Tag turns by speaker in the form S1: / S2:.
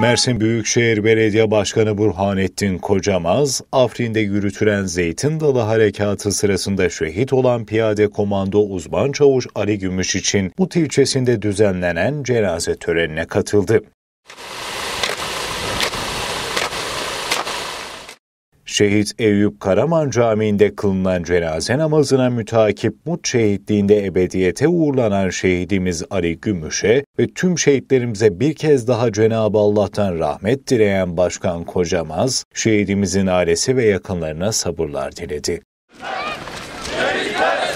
S1: Mersin Büyükşehir Belediye Başkanı Burhanettin Kocamaz, Afrin'de yürütülen Zeytin Dalı Harekatı sırasında şehit olan piyade komando uzman çavuş Ali Gümüş için Mut ilçesinde düzenlenen cenaze törenine katıldı. Şehit Eyüp Karaman Camii'nde kılınan cenaze namazına mütakip Mut şehitliğinde ebediyete uğurlanan şehidimiz Ali Gümüş'e ve tüm şehitlerimize bir kez daha Cenab-ı Allah'tan rahmet dileyen Başkan Kocamaz, şehidimizin ailesi ve yakınlarına sabırlar diledi. Şehitler!